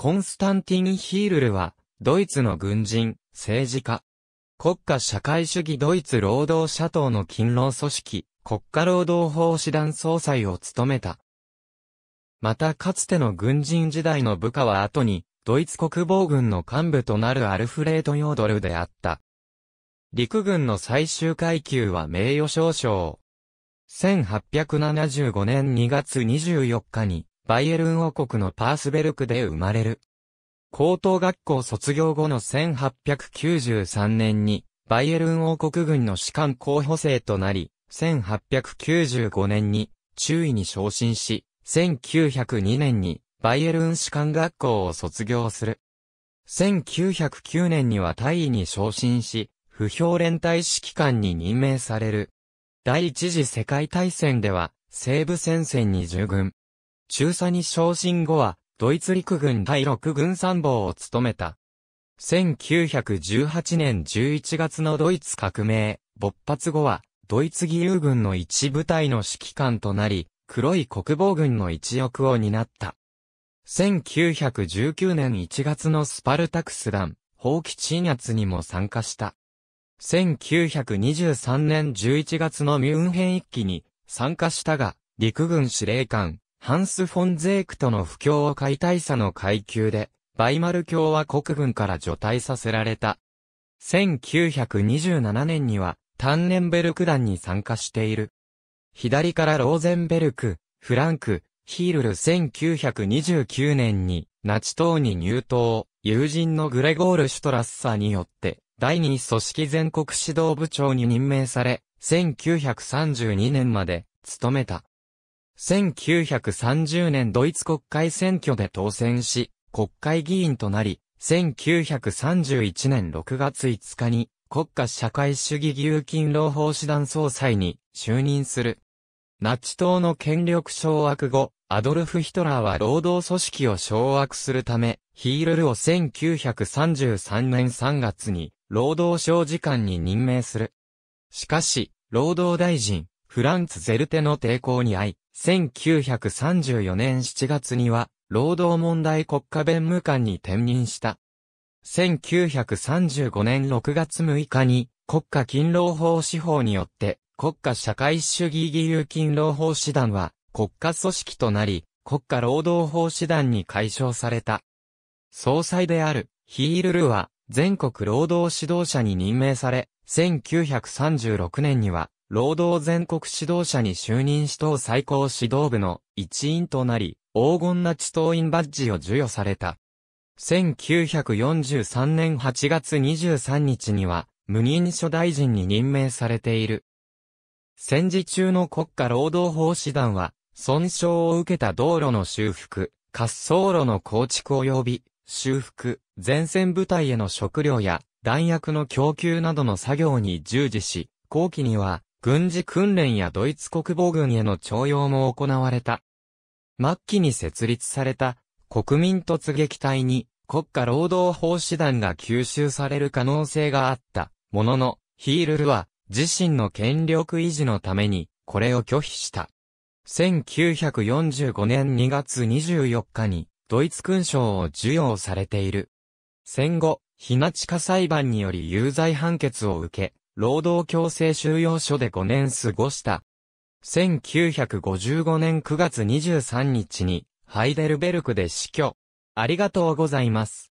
コンスタンティン・ヒールルは、ドイツの軍人、政治家。国家社会主義ドイツ労働者党の勤労組織、国家労働法師団総裁を務めた。またかつての軍人時代の部下は後に、ドイツ国防軍の幹部となるアルフレート・ヨードルであった。陸軍の最終階級は名誉少将。1875年2月24日に、バイエルン王国のパースベルクで生まれる。高等学校卒業後の1893年に、バイエルン王国軍の士官候補生となり、1895年に、中尉に昇進し、1902年に、バイエルン士官学校を卒業する。1909年には大尉に昇進し、不評連帯指揮官に任命される。第一次世界大戦では、西部戦線に従軍。中佐に昇進後は、ドイツ陸軍第6軍参謀を務めた。1918年11月のドイツ革命、勃発後は、ドイツ義勇軍の一部隊の指揮官となり、黒い国防軍の一翼を担った。1919年1月のスパルタクス団、放棄鎮圧にも参加した。1923年11月のミュンヘン一揆に参加したが、陸軍司令官、ハンス・フォンゼークとの不協を解体差の階級で、バイマル共和国軍から除隊させられた。1927年には、タンネンベルク団に参加している。左からローゼンベルク、フランク、ヒールル1929年に、ナチ党に入党、友人のグレゴール・シュトラッサによって、第二組織全国指導部長に任命され、1932年まで、務めた。1930年ドイツ国会選挙で当選し、国会議員となり、1931年6月5日に国家社会主義義勇勤労法師団総裁に就任する。ナチ党の権力掌握後、アドルフ・ヒトラーは労働組織を掌握するため、ヒールルを1933年3月に労働省次官に任命する。しかし、労働大臣、フランツ・ゼルテの抵抗に遭い、1934年7月には、労働問題国家弁務官に転任した。1935年6月6日に、国家勤労法司法によって、国家社会主義義勇勤労法師団は、国家組織となり、国家労働法師団に解消された。総裁である、ヒールルは、全国労働指導者に任命され、1936年には、労働全国指導者に就任し党最高指導部の一員となり、黄金な地党員バッジを授与された。1943年8月23日には、無任所大臣に任命されている。戦時中の国家労働法師団は、損傷を受けた道路の修復、滑走路の構築及び、修復、前線部隊への食料や弾薬の供給などの作業に従事し、後期には軍事訓練やドイツ国防軍への徴用も行われた。末期に設立された国民突撃隊に国家労働法師団が吸収される可能性があったものの、ヒールルは自身の権力維持のためにこれを拒否した。1945年2月24日にドイツ勲章を授与されている。戦後、ひな地下裁判により有罪判決を受け、労働強制収容所で5年過ごした。1955年9月23日に、ハイデルベルクで死去。ありがとうございます。